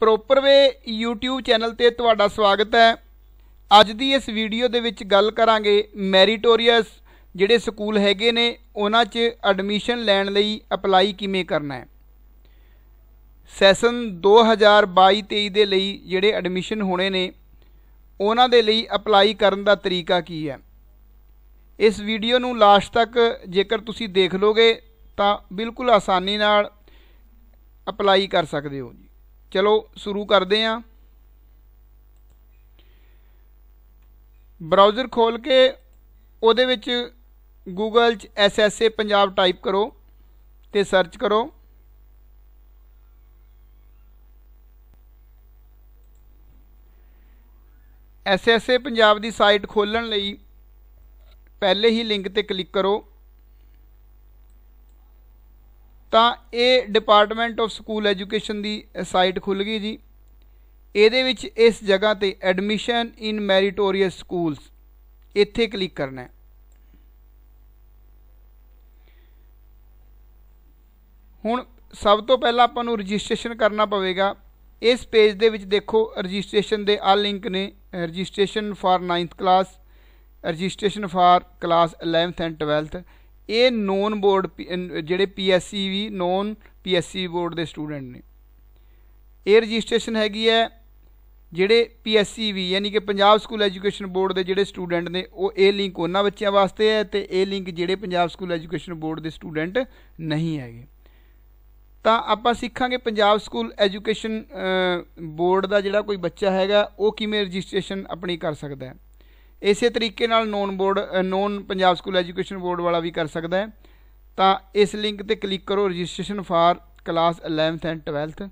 proper way YouTube channel ਤੇ ਤੁਹਾਡਾ ਸਵਾਗਤ ਹੈ ਅੱਜ ਦੀ ਇਸ ਵੀਡੀਓ ਦੇ ਵਿੱਚ ਗੱਲ ਕਰਾਂਗੇ ਮੈਰੀਟੋਰੀਅਸ ਜਿਹੜੇ ਸਕੂਲ ਹੈਗੇ ਨੇ ਉਹਨਾਂ 'ਚ ਐਡਮਿਸ਼ਨ ਲੈਣ ਲਈ ਅਪਲਾਈ ਕਿਵੇਂ ਕਰਨਾ ਹੈ ਸੈਸ਼ਨ 2022-23 ਦੇ ਲਈ ਜਿਹੜੇ ਐਡਮਿਸ਼ਨ ਹੋਣੇ ਨੇ ਉਹਨਾਂ ਦੇ ਲਈ ਅਪਲਾਈ ਕਰਨ ਦਾ ਤਰੀਕਾ ਕੀ ਹੈ ਇਸ ਵੀਡੀਓ ਨੂੰ ਲਾਸਟ ਤੱਕ ਜੇਕਰ ਤੁਸੀਂ ਦੇਖ ਲੋਗੇ ਤਾਂ ਬਿਲਕੁਲ ਆਸਾਨੀ ਨਾਲ ਅਪਲਾਈ ਕਰ ਸਕਦੇ ਹੋ ਚਲੋ ਸ਼ੁਰੂ ਕਰਦੇ ਆਂ ਬਰਾਊਜ਼ਰ ਖੋਲ ਕੇ ਉਹਦੇ ਵਿੱਚ ਗੂਗਲ 'ਚ SSA ਪੰਜਾਬ ਟਾਈਪ ਕਰੋ ਤੇ ਸਰਚ ਕਰੋ SSA ਪੰਜਾਬ ਦੀ ਸਾਈਟ ਖੋਲਣ ਲਈ ਪਹਿਲੇ ਹੀ ਲਿੰਕ ਤੇ ਕਲਿੱਕ ਕਰੋ ਤਾਂ ਇਹ ਡਿਪਾਰਟਮੈਂਟ ਆਫ ਸਕੂਲ ਐਜੂਕੇਸ਼ਨ ਦੀ ਸਾਈਟ ਖੁੱਲ ਗਈ ਜੀ ਇਹਦੇ ਵਿੱਚ ਇਸ ਜਗ੍ਹਾ ਤੇ ਐਡਮਿਸ਼ਨ ਇਨ ਮੈਰੀਟੋਰੀਅਸ ਸਕੂਲਸ ਇੱਥੇ ਕਲਿੱਕ ਕਰਨਾ ਹੈ ਹੁਣ ਸਭ ਤੋਂ ਪਹਿਲਾਂ ਆਪਾਂ ਨੂੰ ਰਜਿਸਟ੍ਰੇਸ਼ਨ ਕਰਨਾ ਪਵੇਗਾ ਇਸ ਪੇਜ ਦੇ ਵਿੱਚ ਦੇਖੋ ਰਜਿਸਟ੍ਰੇਸ਼ਨ ਦੇ ਆ ਲਿੰਕ ਨੇ registration for 9th class registration for class 11th and 12th ਇਹ ਨੋਨ ਬੋਰਡ ਜਿਹੜੇ ਪੀਐਸਸੀ ਵੀ ਨੋਨ ਪੀਐਸਸੀ ਬੋਰਡ ਦੇ ਸਟੂਡੈਂਟ ਨੇ ਇਹ ਰਜਿਸਟ੍ਰੇਸ਼ਨ ਹੈਗੀ ਹੈ ਜਿਹੜੇ ਪੀਐਸਸੀ ਵੀ ਯਾਨੀ ਕਿ ਪੰਜਾਬ ਸਕੂਲ ਐਜੂਕੇਸ਼ਨ ਬੋਰਡ ਦੇ ਜਿਹੜੇ ਸਟੂਡੈਂਟ ਨੇ ਉਹ ਇਹ ਲਿੰਕ ਉਹਨਾਂ ਬੱਚਿਆਂ ਵਾਸਤੇ ਹੈ ਤੇ ਇਹ ਲਿੰਕ ਜਿਹੜੇ ਪੰਜਾਬ ਸਕੂਲ ਐਜੂਕੇਸ਼ਨ ਬੋਰਡ ਦੇ ਸਟੂਡੈਂਟ ਨਹੀਂ ਹੈਗੇ ਤਾਂ ਆਪਾਂ ਸਿੱਖਾਂਗੇ ਪੰਜਾਬ ਸਕੂਲ ਐਜੂਕੇਸ਼ਨ ਬੋਰਡ ਦਾ ਜਿਹੜਾ ਕੋਈ ਬੱਚਾ ਹੈਗਾ ਉਹ ਕਿਵੇਂ ਰਜਿਸਟ੍ਰੇਸ਼ਨ ਆਪਣੀ ਕਰ ਸਕਦਾ ਹੈ ਇਸੇ ਤਰੀਕੇ ਨਾਲ non board non Punjab school education board ਵਾਲਾ ਵੀ ਕਰ ਸਕਦਾ ਹੈ ਤਾਂ ਇਸ ਲਿੰਕ ਤੇ ਕਲਿੱਕ ਕਰੋ registration for class 11th and 12th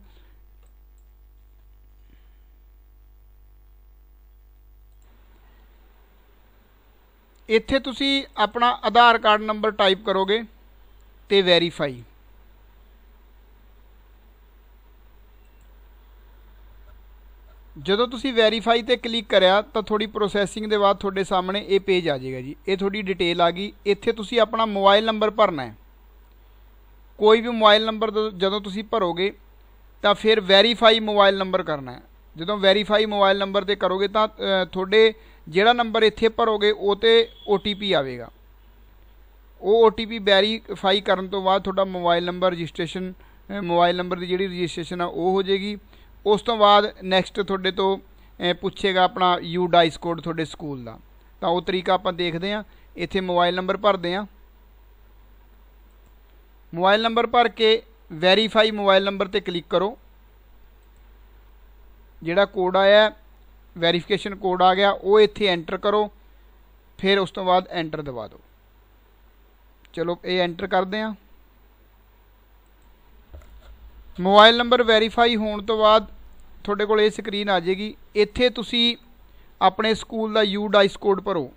ਇੱਥੇ ਤੁਸੀਂ ਆਪਣਾ ਆਧਾਰ ਕਾਰਡ ਨੰਬਰ ਟਾਈਪ ਕਰੋਗੇ ਤੇ ਵੈਰੀਫਾਈ ਜਦੋਂ ਤੁਸੀਂ ਵੈਰੀਫਾਈ ਤੇ ਕਲਿੱਕ ਕਰਿਆ ਤਾਂ ਥੋੜੀ ਪ੍ਰੋਸੈਸਿੰਗ ਦੇ ਬਾਅਦ ਤੁਹਾਡੇ ਸਾਹਮਣੇ ਇਹ ਪੇਜ ਆ ਜਾਏਗਾ ਜੀ ਇਹ ਤੁਹਾਡੀ ਡਿਟੇਲ ਆ ਗਈ ਇੱਥੇ ਤੁਸੀਂ ਆਪਣਾ ਮੋਬਾਈਲ ਨੰਬਰ ਭਰਨਾ ਹੈ ਕੋਈ ਵੀ ਮੋਬਾਈਲ ਨੰਬਰ ਜਦੋਂ ਤੁਸੀਂ ਭਰੋਗੇ ਤਾਂ ਫਿਰ ਵੈਰੀਫਾਈ ਮੋਬਾਈਲ ਨੰਬਰ ਕਰਨਾ ਹੈ ਜਦੋਂ ਵੈਰੀਫਾਈ ਮੋਬਾਈਲ ਨੰਬਰ ਤੇ ਕਰੋਗੇ ਤਾਂ ਤੁਹਾਡੇ ਜਿਹੜਾ ਨੰਬਰ ਇੱਥੇ ਭਰੋਗੇ ਉਹ ਤੇ OTP ਆਵੇਗਾ ਉਹ OTP ਵੈਰੀਫਾਈ ਕਰਨ ਤੋਂ ਬਾਅਦ ਤੁਹਾਡਾ mobile number registration mobile number ਦੀ ਜਿਹੜੀ ਰਜਿਸਟ੍ਰੇਸ਼ਨ ਆ ਉਹ ਹੋ ਜਾਏਗੀ ਉਸ ਤੋਂ ਬਾਅਦ ਨੈਕਸਟ ਤੁਹਾਡੇ ਤੋਂ ਪੁੱਛੇਗਾ ਆਪਣਾ ਯੂ ਡਾਈਸ ਕੋਡ ਤੁਹਾਡੇ ਸਕੂਲ ਦਾ ਤਾਂ ਉਹ ਤਰੀਕਾ ਆਪਾਂ ਦੇਖਦੇ ਹਾਂ ਇੱਥੇ ਮੋਬਾਈਲ ਨੰਬਰ ਭਰਦੇ ਹਾਂ ਮੋਬਾਈਲ ਨੰਬਰ ਭਰ ਕੇ ਵੈਰੀਫਾਈ ਮੋਬਾਈਲ ਨੰਬਰ ਤੇ ਕਲਿੱਕ ਕਰੋ ਜਿਹੜਾ ਕੋਡ ਆਇਆ ਵੈਰੀਫਿਕੇਸ਼ਨ ਕੋਡ ਆ ਗਿਆ ਉਹ ਇੱਥੇ ਐਂਟਰ ਕਰੋ ਫਿਰ ਉਸ ਤੋਂ ਬਾਅਦ ਐਂਟਰ ਦਬਾ ਦਿਓ ਚਲੋ ਇਹ ਐਂਟਰ ਕਰਦੇ ਹਾਂ ਮੋਬਾਈਲ ਨੰਬਰ ਵੈਰੀਫਾਈ ਹੋਣ ਤੋਂ ਬਾਅਦ ਤੁਹਾਡੇ ਕੋਲ ਇਹ ਸਕਰੀਨ ਆ ਜਾਏਗੀ ਇੱਥੇ ਤੁਸੀਂ ਆਪਣੇ ਸਕੂਲ ਦਾ ਯੂ ਡਾਈਸ ਕੋਡ ਭਰੋ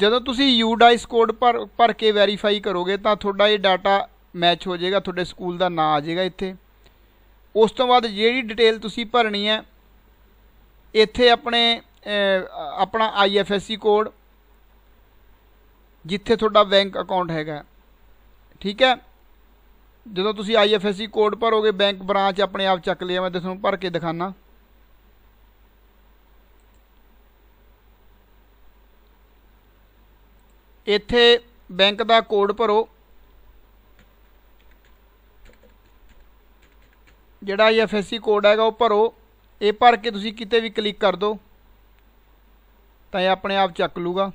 ਜਦੋਂ ਤੁਸੀਂ ਯੂ ਡਾਈਸ ਕੋਡ ਭਰ ਭਰ ਕੇ ਵੈਰੀਫਾਈ ਕਰੋਗੇ ਤਾਂ ਤੁਹਾਡਾ ਇਹ ਡਾਟਾ ਮੈਚ ਹੋ ਜਾਏਗਾ ਤੁਹਾਡੇ ਸਕੂਲ ਦਾ ਨਾਮ ਆ ਜਾਏਗਾ ਇੱਥੇ ਉਸ ਤੋਂ ਬਾਅਦ ਜਿਹੜੀ ਡਿਟੇਲ ਤੁਸੀਂ ਭਰਨੀ ਹੈ ਇੱਥੇ ਆਪਣੇ ਆਪਣਾ ਆਈਐਫਐਸਸੀ ਕੋਡ ਜਿੱਥੇ ਤੁਹਾਡਾ ਬੈਂਕ ਅਕਾਊਂਟ ਹੈਗਾ ਠੀਕ ਹੈ ਜਦੋਂ ਤੁਸੀਂ ਆਈਐਫਐਸਸੀ ਕੋਡ ਭਰੋਗੇ ਬੈਂਕ ਬ੍ਰਾਂਚ ਆਪਣੇ ਆਪ ਚੱਕ ਲਿਆ ਮੈਂ ਤੁਹਾਨੂੰ ਭਰ ਕੇ ਦਿਖਾਣਾ ਇੱਥੇ ਬੈਂਕ ਦਾ ਕੋਡ ਭਰੋ ਜਿਹੜਾ ਆਈਐਫਐਸਸੀ ਕੋਡ ਹੈਗਾ ਉਹ ਭਰੋ ਇਹ ਭਰ ਕੇ ਤੁਸੀਂ ਕਿਤੇ ਵੀ ਕਲਿੱਕ ਕਰ ਦਿਓ ਤਾਂ ਇਹ ਆਪਣੇ ਆਪ ਚੱਕ ਲੂਗਾ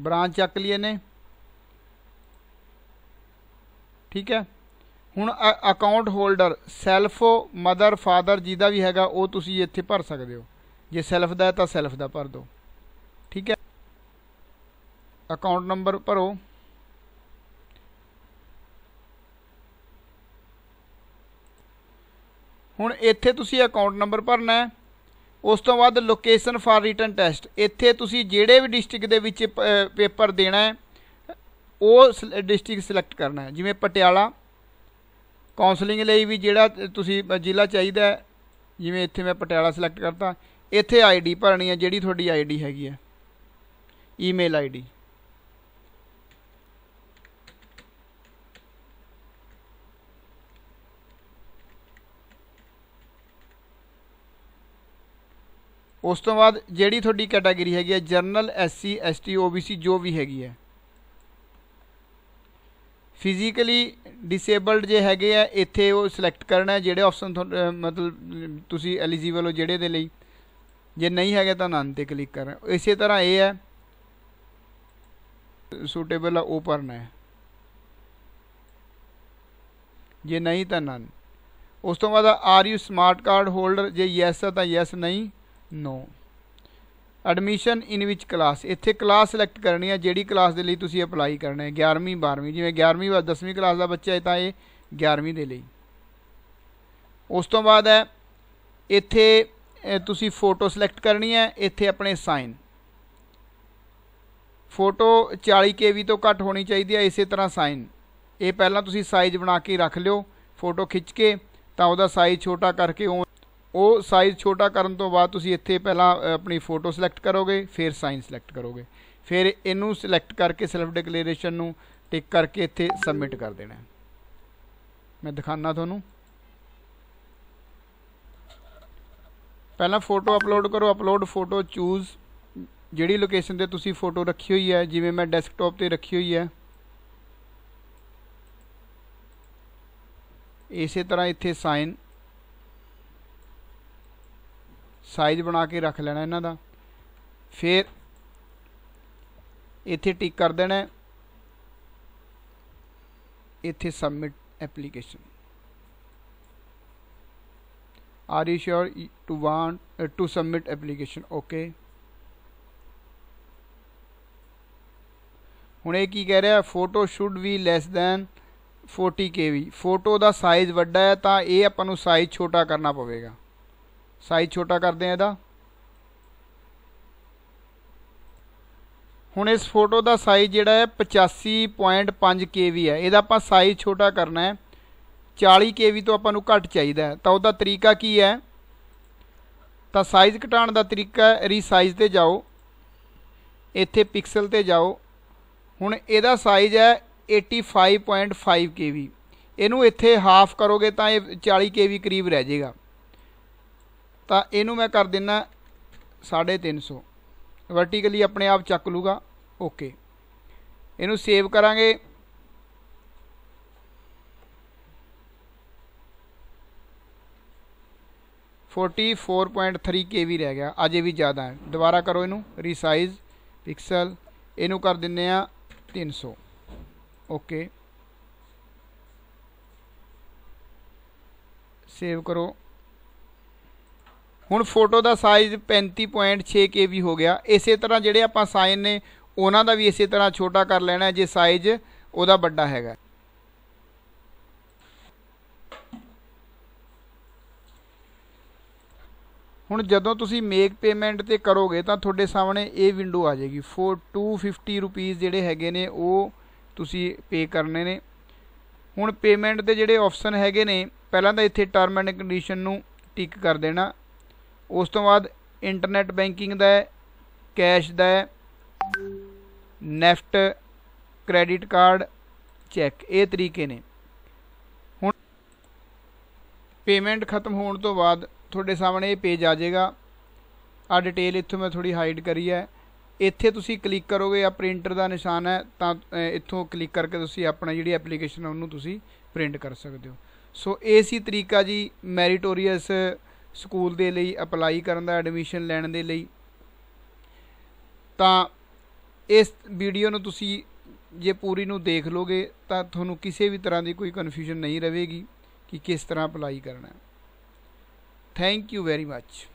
ਬ੍ਰਾਂਚ ਚੱਕ ਲਈਏ ਨੇ ਠੀਕ ਹੈ ਹੁਣ account holder self mother father ਜਿਹਦਾ ਵੀ ਹੈਗਾ ਉਹ ਤੁਸੀਂ ਇੱਥੇ ਭਰ ਸਕਦੇ ਹੋ ਜੇ ਸੈਲਫ ਦਾ ਤਾਂ ਸੈਲਫ ਦਾ ਭਰ ਦਿਓ ਠੀਕ ਹੈ ਅਕਾਊਂਟ ਨੰਬਰ ਭਰੋ ਹੁਣ ਇੱਥੇ ਤੁਸੀਂ ਅਕਾਊਂਟ ਨੰਬਰ ਭਰਨਾ ਹੈ ਉਸ ਤੋਂ ਬਾਅਦ ਲੋਕੇਸ਼ਨ ਫਾਰ ਰਿਟਨ ਟੈਸਟ ਇੱਥੇ ਤੁਸੀਂ ਜਿਹੜੇ ਵੀ ਡਿਸਟ੍ਰਿਕਟ ਦੇ ਵਿੱਚ ਪੇਪਰ ਦੇਣਾ ਹੈ ਉਹ ਡਿਸਟ੍ਰਿਕਟ ਸਿਲੈਕਟ ਕਰਨਾ ਹੈ ਜਿਵੇਂ ਪਟਿਆਲਾ ਕਾਉਂਸਲਿੰਗ ਲਈ ਵੀ ਜਿਹੜਾ ਤੁਸੀਂ ਜ਼ਿਲ੍ਹਾ ਚਾਹੀਦਾ ਜਿਵੇਂ ਇੱਥੇ ਮੈਂ ਪਟਿਆਲਾ ਸਿਲੈਕਟ ਕਰਤਾ ਇੱਥੇ ਆਈਡੀ ਭਰਨੀ ਹੈ ਜਿਹੜੀ ਤੁਹਾਡੀ ਆਈਡੀ ਹੈਗੀ ਹੈ ਈਮੇਲ ਆਈਡੀ ਉਸ ਤੋਂ ਬਾਅਦ ਜਿਹੜੀ ਤੁਹਾਡੀ ਕੈਟਾਗਰੀ ਹੈਗੀ ਹੈ ਜਰਨਲ ਐਸਸੀ ਐਸਟੀ ਓਬੀਸੀ ਜੋ ਵੀ ਹੈਗੀ ਹੈ ਫਿਜ਼ੀਕਲੀ ਡਿਸੇਬਲਡ ਜੇ ਹੈਗੇ ਆ ਇੱਥੇ ਉਹ ਸਿਲੈਕਟ ਕਰਨਾ ਜਿਹੜੇ ਆਪਸ਼ਨ ਮਤਲਬ ਤੁਸੀਂ ਐਲੀਜੀਬਲ ਹੋ ਜਿਹੜੇ ਦੇ ਲਈ ਜੇ ਨਹੀਂ ਹੈਗੇ ਤਾਂ ਨਨ ਤੇ ਕਲਿੱਕ ਕਰਨਾ ਇਸੇ ਤਰ੍ਹਾਂ ਇਹ ਹੈ ਸੂਟੇਬਲ ਆ ਉਹ ਭਰਨਾ ਜੇ ਨਹੀਂ ਤਾਂ ਨਨ ਉਸ ਤੋਂ ਬਾਅਦ are you smart card holder ਜੇ ਯੈਸ ਆ ਤਾਂ ਯੈਸ ਨਹੀਂ ਨੋ ਐਡਮਿਸ਼ਨ ਇਨ ਵਿੱਚ ਕਲਾਸ ਇੱਥੇ ਕਲਾਸ ਸਿਲੈਕਟ ਕਰਨੀ ਹੈ ਜਿਹੜੀ ਕਲਾਸ ਦੇ ਲਈ ਤੁਸੀਂ ਅਪਲਾਈ ਕਰਨਾ ਹੈ 11ਵੀਂ 12ਵੀਂ ਜਿਵੇਂ 11ਵੀਂ ਬਾਅਦ 10ਵੀਂ ਕਲਾਸ ਦਾ ਬੱਚਾ ਹੈ ਤਾਂ ਇਹ 11ਵੀਂ ਦੇ ਲਈ ਉਸ ਤੋਂ ਬਾਅਦ ਹੈ ਇੱਥੇ ਤੁਸੀਂ ਫੋਟੋ ਸਿਲੈਕਟ ਕਰਨੀ ਹੈ ਇੱਥੇ ਆਪਣੇ ਸਾਈਨ ਫੋਟੋ 40 ਕੇਵੀ ਤੋਂ ਘੱਟ ਹੋਣੀ ਚਾਹੀਦੀ ਹੈ ਇਸੇ ਤਰ੍ਹਾਂ ਸਾਈਨ ਇਹ ਪਹਿਲਾਂ ਤੁਸੀਂ ਸਾਈਜ਼ ਬਣਾ ਕੇ ਰੱਖ ਲਿਓ ਫੋਟੋ ਖਿੱਚ ਕੇ ਤਾਂ ਉਹਦਾ ਸਾਈਜ਼ ਛੋਟਾ ਕਰਕੇ ਉਹ ਸਾਈਜ਼ ਛੋਟਾ ਕਰਨ ਤੋਂ ਬਾਅਦ ਤੁਸੀਂ ਇੱਥੇ ਪਹਿਲਾਂ ਆਪਣੀ ਫੋਟੋ ਸਿਲੈਕਟ ਕਰੋਗੇ ਫਿਰ ਸਾਈਨ ਸਿਲੈਕਟ ਕਰੋਗੇ ਫਿਰ ਇਹਨੂੰ ਸਿਲੈਕਟ ਕਰਕੇ ਸੈਲਫ ਡਿਕਲੇਰੇਸ਼ਨ ਨੂੰ ਟਿਕ ਕਰਕੇ ਇੱਥੇ ਸਬਮਿਟ ਕਰ ਦੇਣਾ ਮੈਂ ਦਿਖਾਣਾ ਤੁਹਾਨੂੰ ਪਹਿਲਾਂ ਫੋਟੋ ਅਪਲੋਡ ਕਰੋ ਅਪਲੋਡ ਫੋਟੋ ਚੂਜ਼ ਜਿਹੜੀ ਲੋਕੇਸ਼ਨ ਤੇ ਤੁਸੀਂ ਫੋਟੋ ਰੱਖੀ ਹੋਈ ਹੈ ਜਿਵੇਂ ਮੈਂ ਡੈਸਕਟਾਪ ਤੇ ਰੱਖੀ ਹੋਈ ਹੈ ਇਸੇ ਤਰ੍ਹਾਂ ਇੱਥੇ ਸਾਈਨ ਸਾਈਜ਼ ਬਣਾ ਕੇ ਰੱਖ ਲੈਣਾ ਇਹਨਾਂ ਦਾ ਫਿਰ ਇੱਥੇ ਟਿਕ ਕਰ ਦੇਣਾ ਇੱਥੇ submit application are you sure to want to submit application okay ਹੁਣ ਇਹ ਕੀ ਕਹਿ ਰਿਹਾ photo should be less than 40 KB photo ਦਾ ਸਾਈਜ਼ ਵੱਡਾ ਹੈ ਤਾਂ ਇਹ ਆਪਾਂ ਨੂੰ ਸਾਈਜ਼ ਛੋਟਾ ਕਰਨਾ ਪਵੇਗਾ ਸਾਈਜ਼ ਛੋਟਾ ਕਰਦੇ ਆ ਇਹਦਾ ਹੁਣ ਇਸ ਫੋਟੋ ਦਾ ਸਾਈਜ਼ ਜਿਹੜਾ ਹੈ 85.5 kV ਹੈ ਇਹਦਾ ਆਪਾਂ ਸਾਈਜ਼ ਛੋਟਾ ਕਰਨਾ ਹੈ 40 kV ਤੋਂ ਆਪਾਂ ਨੂੰ ਘੱਟ ਚਾਹੀਦਾ ਤਾਂ ਉਹਦਾ ਤਰੀਕਾ ਕੀ ਹੈ ਤਾਂ ਸਾਈਜ਼ ਘਟਾਉਣ ਦਾ ਤਰੀਕਾ ਰੀਸਾਈਜ਼ ਤੇ ਜਾਓ ਇੱਥੇ ਪਿਕਸਲ ਤੇ ਜਾਓ ਹੁਣ ਇਹਦਾ ਸਾਈਜ਼ ਹੈ 85.5 kV ਇਹਨੂੰ ਇੱਥੇ ਹਾਫ ਕਰੋਗੇ ਤਾਂ ਇਹ 40 kV ਕਰੀਬ ਰਹਿ ਜਾਏਗਾ ਤਾਂ ਇਹਨੂੰ ਮੈਂ ਕਰ ਦਿੰਨਾ 350 ਵਰਟੀਕਲੀ ਆਪਣੇ ਆਪ ਚੱਕ ਲੂਗਾ ਓਕੇ ਇਹਨੂੰ ਸੇਵ ਕਰਾਂਗੇ ਫੋਰਟੀ 44.3 ਕੇਵੀ ਰਹਿ ਗਿਆ ਅਜੇ ਵੀ ਜ਼ਿਆਦਾ ਹੈ ਦੁਬਾਰਾ ਕਰੋ ਇਹਨੂੰ ਰੀਸਾਈਜ਼ ਪਿਕਸਲ ਇਹਨੂੰ ਕਰ ਦਿੰਨੇ ਆ 300 ਓਕੇ ਸੇਵ ਕਰੋ ਹੁਣ ਫੋਟੋ ਦਾ ਸਾਈਜ਼ 35.6 kb ਹੋ ਗਿਆ ਇਸੇ ਤਰ੍ਹਾਂ ਜਿਹੜੇ ਆਪਾਂ ਸਾਈਨ ਨੇ ਉਹਨਾਂ ਦਾ ਵੀ ਇਸੇ ਤਰ੍ਹਾਂ ਛੋਟਾ ਕਰ ਲੈਣਾ ਜੇ ਸਾਈਜ਼ ਉਹਦਾ ਵੱਡਾ ਹੈਗਾ ਹੁਣ ਜਦੋਂ ਤੁਸੀਂ ਮੇਕ ਪੇਮੈਂਟ ਤੇ ਕਰੋਗੇ ਤਾਂ ਤੁਹਾਡੇ ਸਾਹਮਣੇ ਇਹ ਵਿੰਡੋ ਆ ਜਾਏਗੀ 4250 250 ਰੁਪਏ ਜਿਹੜੇ ਹੈਗੇ ਨੇ ਉਹ ਤੁਸੀਂ ਪੇ ਕਰਨੇ ਨੇ ਹੁਣ ਪੇਮੈਂਟ ਦੇ ਜਿਹੜੇ ਆਪਸ਼ਨ ਹੈਗੇ ਨੇ ਪਹਿਲਾਂ ਤਾਂ ਇੱਥੇ ਟਰਮ ਐਂਡ ਕੰਡੀਸ਼ਨ ਨੂੰ ਟਿਕ ਕਰ ਦੇਣਾ ਉਸ ਤੋਂ ਬਾਅਦ ਇੰਟਰਨੈਟ ਬੈਂਕਿੰਗ ਦਾ ਹੈ ਕੈਸ਼ ਦਾ ਹੈ ਨੈਫਟ ਕ੍ਰੈਡਿਟ ਕਾਰਡ ਚੈੱਕ ਇਹ ਤਰੀਕੇ ਨੇ ਹੁਣ ਪੇਮੈਂਟ ਖਤਮ ਹੋਣ ਤੋਂ ਬਾਅਦ ਤੁਹਾਡੇ ਸਾਹਮਣੇ ਇਹ ਪੇਜ ਆ ਜਾਏਗਾ ਆ ਡਿਟੇਲ ਇੱਥੋਂ ਮੈਂ ਥੋੜੀ ਹਾਈਡ ਕਰੀ ਹੈ ਇੱਥੇ ਤੁਸੀਂ ਕਲਿੱਕ ਕਰੋਗੇ ਆ ਪ੍ਰਿੰਟਰ ਦਾ ਨਿਸ਼ਾਨ ਹੈ ਤਾਂ ਇੱਥੋਂ ਕਲਿੱਕ ਕਰਕੇ ਤੁਸੀਂ ਆਪਣਾ ਜਿਹੜੀ ਐਪਲੀਕੇਸ਼ਨ ਉਹਨੂੰ ਤੁਸੀਂ ਪ੍ਰਿੰਟ ਕਰ ਸਕਦੇ ਹੋ ਸੋ ਇਹ ਸੀ ਤਰੀਕਾ ਜੀ ਮੈਰੀਟੋਰੀਅਸ ਸਕੂਲ ਦੇ ਲਈ ਅਪਲਾਈ ਕਰਨ ਦਾ ਐਡਮਿਸ਼ਨ ਲੈਣ ਦੇ ਲਈ ਤਾਂ ਇਸ ਵੀਡੀਓ ਨੂੰ ਤੁਸੀਂ ਜੇ ਪੂਰੀ ਨੂੰ ਦੇਖ ਲੋਗੇ ਤਾਂ ਤੁਹਾਨੂੰ ਕਿਸੇ ਵੀ ਤਰ੍ਹਾਂ ਦੀ ਕੋਈ ਕਨਫਿਊਜ਼ਨ ਨਹੀਂ ਰਹੇਗੀ ਕਿ ਕਿਸ ਤਰ੍ਹਾਂ ਅਪਲਾਈ ਕਰਨਾ ਹੈ ਥੈਂਕ ਯੂ ਵੈਰੀ ਮੱਚ